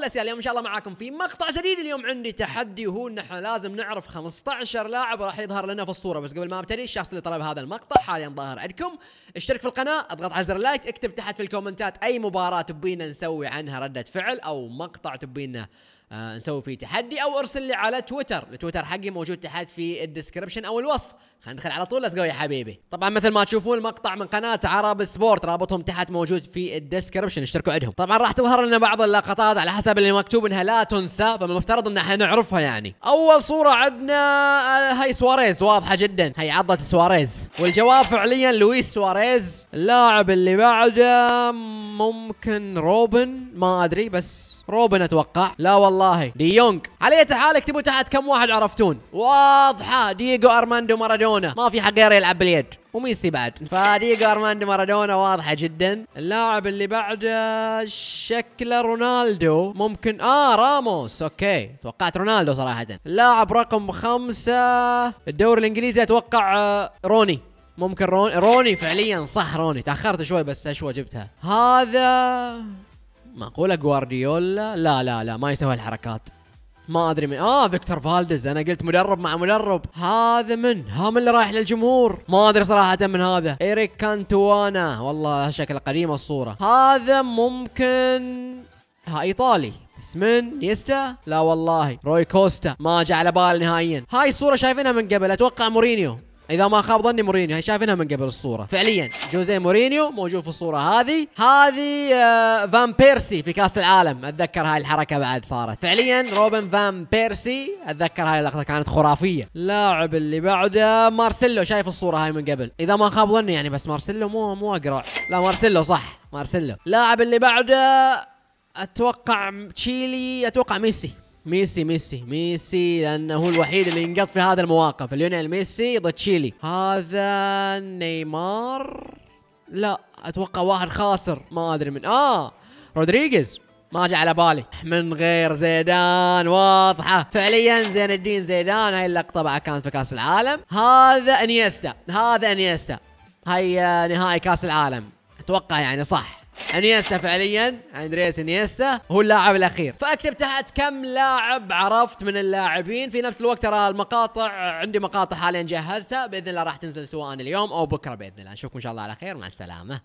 الاسئله اليوم ان شاء الله معاكم في مقطع جديد اليوم عندي تحدي وهو ان احنا لازم نعرف 15 لاعب راح يظهر لنا في الصوره بس قبل ما ابتدي الشخص اللي طلب هذا المقطع حاليا ظاهر عندكم اشترك في القناه اضغط على زر اللايك اكتب تحت في الكومنتات اي مباراه تبينا نسوي عنها رده فعل او مقطع تبينا آه، نسوي فيه تحدي او ارسل لي على تويتر التويتر حقي موجود تحت في الديسكربشن او الوصف خلينا ندخل على طول ليتس يا حبيبي طبعا مثل ما تشوفون المقطع من قناه عرب سبورت رابطهم تحت موجود في الديسكربشن اشتركوا عندهم طبعا راح تظهر لنا بعض اللقطات على حسب اللي مكتوب انها لا تنسى فمن المفترض ان احنا نعرفها يعني اول صوره عندنا آه، هاي سواريز واضحه جدا هي عضه سواريز والجواب فعليا لويس سواريز اللاعب اللي بعده ممكن روبن ما ادري بس روبن اتوقع لا والله ديونج دي على اية حال اكتبوا تحت كم واحد عرفتون واضحه دييغو ارماندو مارادونا ما في حق غير يلعب باليد وميسي بعد فدييغو ارماندو مارادونا واضحه جدا اللاعب اللي بعده شكله رونالدو ممكن اه راموس اوكي توقعت رونالدو صراحه اللاعب رقم خمسة الدوري الانجليزي اتوقع آه، روني ممكن روني روني فعليا صح روني تاخرت شوي بس اشوى جبتها هذا معقوله جوارديولا لا لا لا ما يسوي الحركات ما ادري من اه فيكتور فالدز انا قلت مدرب مع مدرب هذا من ها من اللي رايح للجمهور ما ادري صراحه من هذا ايريك كانتوانا والله شكله قديم الصوره هذا ممكن ها ايطالي بس من نيستا لا والله روي كوستا ما جاء على بال نهائيا هاي الصوره شايفينها من قبل اتوقع مورينيو اذا ما خاب ظني مورينيو شايفينها من قبل الصوره فعليا جوزيه مورينيو موجود في الصوره هذه هذه آه، فان بيرسي في كاس العالم اتذكر هاي الحركه بعد صارت فعليا روبن فان بيرسي اتذكر هاي اللقطه كانت خرافيه اللاعب اللي بعده مارسيلو شايف الصوره هاي من قبل اذا ما خاب ظني يعني بس مارسيلو مو مو اقرع لا مارسيلو صح مارسيلو اللاعب اللي بعده اتوقع تشيلي اتوقع ميسي ميسي ميسي ميسي لانه هو الوحيد اللي ينقط في هذا المواقف ليونيل ميسي ضد تشيلي هذا نيمار لا اتوقع واحد خاسر ما ادري من اه رودريغيز ما جاء على بالي من غير زيدان واضحه فعليا زين الدين زيدان هاي اللقطه بعد كانت في كاس العالم هذا انيستا هذا انيستا هاي آه، نهائي كاس العالم اتوقع يعني صح انيستا فعليا اندرياس انيستا هو اللاعب الاخير فاكتب تحت كم لاعب عرفت من اللاعبين في نفس الوقت ترى المقاطع عندي مقاطع حاليا جهزتها باذن الله راح تنزل سواء اليوم او بكره باذن الله نشوفكم ان شاء الله على خير مع السلامه